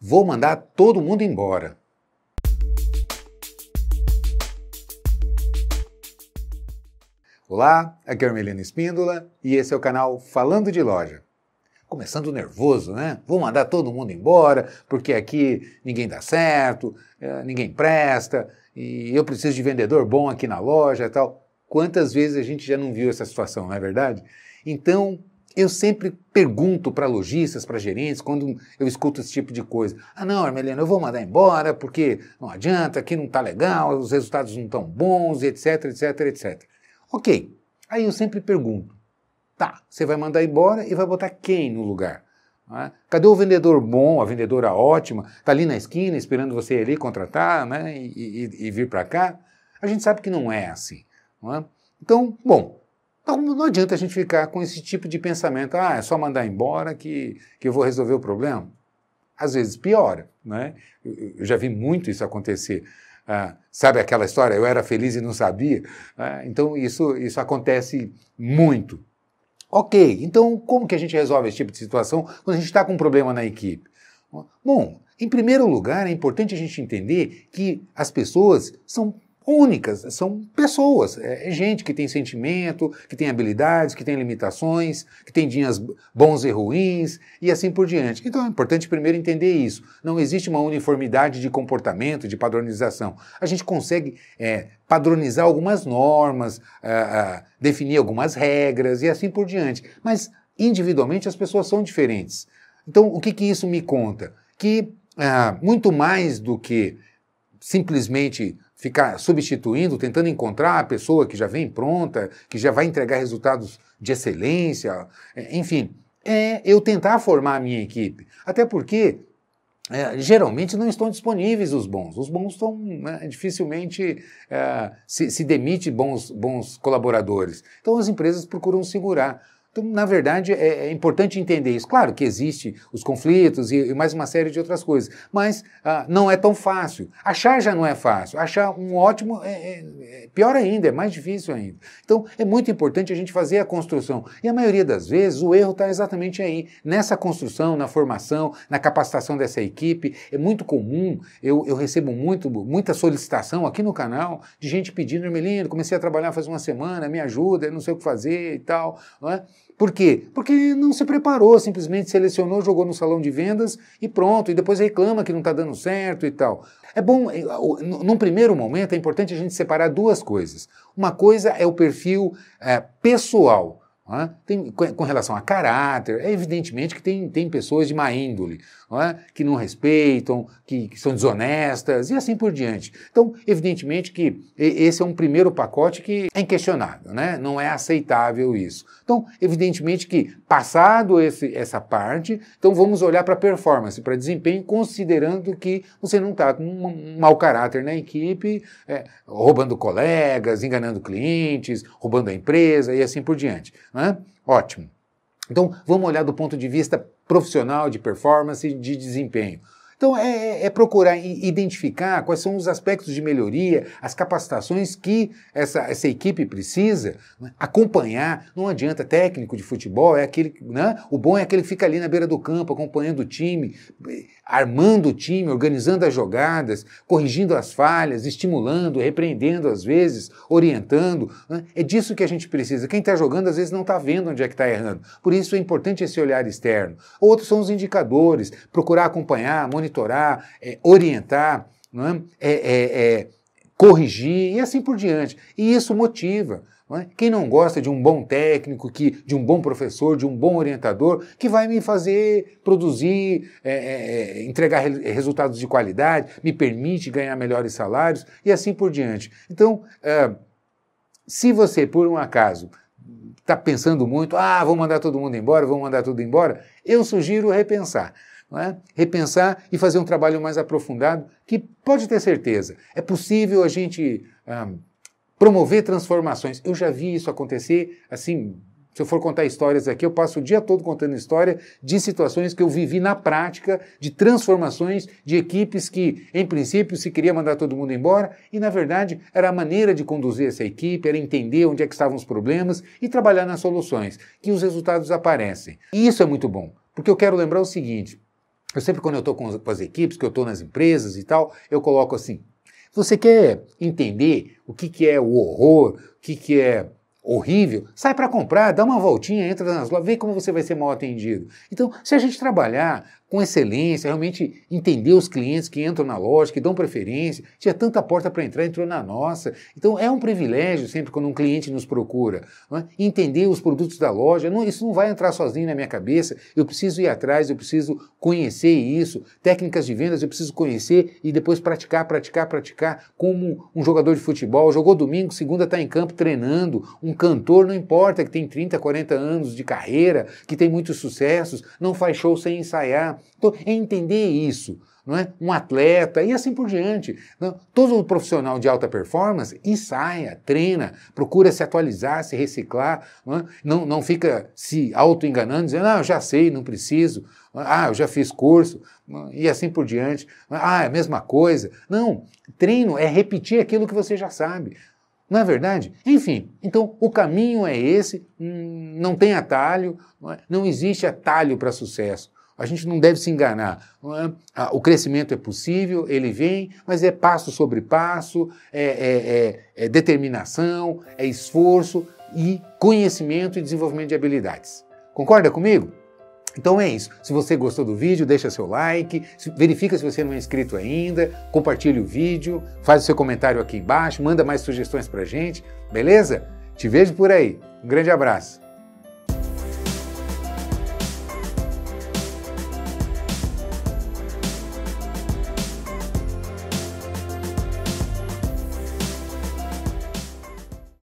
Vou mandar todo mundo embora. Olá, aqui é Melina Espíndola e esse é o canal Falando de Loja. Começando nervoso, né? Vou mandar todo mundo embora porque aqui ninguém dá certo, eh, ninguém presta e eu preciso de vendedor bom aqui na loja e tal. Quantas vezes a gente já não viu essa situação, não é verdade? Então, eu sempre pergunto para lojistas, para gerentes, quando eu escuto esse tipo de coisa. Ah, não, Armeliano, eu vou mandar embora porque não adianta, aqui não está legal, os resultados não estão bons, etc, etc, etc. Ok, aí eu sempre pergunto. Tá, você vai mandar embora e vai botar quem no lugar? É? Cadê o vendedor bom, a vendedora ótima, está ali na esquina esperando você ali contratar né, e, e, e vir para cá? A gente sabe que não é assim. Não é? Então, bom, então não adianta a gente ficar com esse tipo de pensamento, ah, é só mandar embora que, que eu vou resolver o problema. Às vezes piora, né? Eu, eu já vi muito isso acontecer. Ah, sabe aquela história, eu era feliz e não sabia? Ah, então isso, isso acontece muito. Ok, então como que a gente resolve esse tipo de situação quando a gente está com um problema na equipe? Bom, em primeiro lugar, é importante a gente entender que as pessoas são únicas, são pessoas, é, é, gente que tem sentimento, que tem habilidades, que tem limitações, que tem dias bons e ruins e assim por diante. Então é importante primeiro entender isso. Não existe uma uniformidade de comportamento, de padronização. A gente consegue é, padronizar algumas normas, é, é definir algumas regras e assim por diante. Mas individualmente as pessoas são diferentes. Então o que, que isso me conta? Que é, muito mais do que simplesmente ficar substituindo, tentando encontrar a pessoa que já vem pronta, que já vai entregar resultados de excelência, é, enfim, é eu tentar formar a minha equipe. Até porque é, geralmente não estão disponíveis os bons. Os bons estão né, dificilmente é, se, se demite bons, bons colaboradores. Então as empresas procuram segurar. Então, na verdade, é, é, importante entender isso. Claro que existe os conflitos e, e mais uma série de outras coisas, mas ah, não é tão fácil. Achar já não é fácil. Achar um ótimo é, é, é pior ainda, é mais difícil ainda. Então, é muito importante a gente fazer a construção. E a maioria das vezes o erro está exatamente aí, nessa construção, na formação, na capacitação dessa equipe. É muito comum, eu, eu recebo muito, muita solicitação aqui no canal de gente pedindo, Irmelino, comecei a trabalhar faz uma semana, me ajuda, não sei o que fazer e tal. Não é? Por quê? Porque não se preparou, simplesmente selecionou, jogou no salão de vendas e pronto, e depois reclama que não está dando certo e tal. É bom, é, num primeiro momento, é importante a gente separar duas coisas. Uma coisa é o perfil é, pessoal. Né? Tem, com relação a caráter, é evidentemente que tem, tem pessoas de má índole não é? que não respeitam, que, que, são desonestas e assim por diante. Então, evidentemente que esse é um primeiro pacote que é inquestionável, né? não é aceitável isso. Então, evidentemente que, passado esse, essa parte, então vamos olhar para performance, para desempenho, considerando que você não está com um, um mau caráter na equipe, é, roubando colegas, enganando clientes, roubando a empresa e assim por diante. Né? Ótimo. Então, vamos olhar do ponto de vista profissional, de performance, de desempenho. Então, é, é, é procurar identificar quais são os aspectos de melhoria, as capacitações que essa, essa equipe precisa, né? acompanhar. Não adianta técnico de futebol, é aquele. Né? O bom é aquele que fica ali na beira do campo, acompanhando o time, eh, armando o time, organizando as jogadas, corrigindo as falhas, estimulando, repreendendo às vezes, orientando. Né? É disso que a gente precisa. Quem está jogando às vezes não está vendo onde é que está errando. Por isso é importante esse olhar externo. Outros são os indicadores, procurar acompanhar, monitorar monitorar, é, orientar, é? É, é, é? corrigir e assim por diante. E isso motiva. Não Quem não gosta de um bom técnico, que, de um bom professor, de um bom orientador, que vai me fazer produzir, entregar re resultados de qualidade, me permite ganhar melhores salários e assim por diante. Então, se você, por um acaso, está pensando muito, ah, vou mandar todo mundo embora, vou mandar tudo embora, eu sugiro repensar é? repensar e fazer um trabalho mais aprofundado, que pode ter certeza, é possível a gente ah, promover transformações. Eu já vi isso acontecer, assim, se eu for contar histórias aqui, eu passo o dia todo contando história de situações que eu vivi na prática, de transformações de equipes que, em princípio, se queria mandar todo mundo embora e, na verdade, era a maneira de conduzir essa equipe, era entender onde é que estavam os problemas e trabalhar nas soluções, que os resultados aparecem. E isso é muito bom, porque eu quero lembrar o seguinte, eu sempre, quando eu estou com, com as equipes, que eu estou nas empresas e tal, eu coloco assim: você quer entender o que, que é o horror, o que, que é horrível, sai para comprar, dá uma voltinha, entra nas lojas, vê como você vai ser mal atendido. Então, se a gente trabalhar com excelência, realmente entender os clientes que entram na loja, que dão preferência. Tinha tanta porta para entrar, entrou na nossa. Então é um privilégio sempre quando um cliente nos procura. É? Entender os produtos da loja, não, isso não vai entrar sozinho na minha cabeça. Eu preciso ir atrás, eu preciso conhecer isso. Técnicas de vendas eu preciso conhecer e depois praticar, praticar, praticar. Como um jogador de futebol, jogou domingo, segunda está em campo treinando. Um cantor, não importa, que tem 30, 40 anos de carreira, que tem muitos sucessos, não faz show sem ensaiar então, é entender isso, não é? Um atleta e assim por diante. Não? Todo profissional de alta performance ensaia, treina, procura se atualizar, se reciclar, não, é? não, não fica se auto-enganando, dizendo, ah, eu já sei, não preciso, ah, eu já fiz curso, e assim por diante. Ah, é a mesma coisa. Não, treino é repetir aquilo que você já sabe. não é verdade, enfim, então o caminho é esse, hum, não tem atalho, é? não existe atalho para sucesso. A gente não deve se enganar. É? Ah, o crescimento é possível, ele vem, mas é passo sobre passo, é, é, é, é determinação, é esforço e conhecimento e desenvolvimento de habilidades. Concorda comigo? Então é isso. Se você gostou do vídeo, deixa seu like, verifica se você não é inscrito ainda, compartilha o vídeo, faz o seu comentário aqui embaixo, manda mais sugestões pra gente, beleza? Te vejo por aí. Um grande abraço.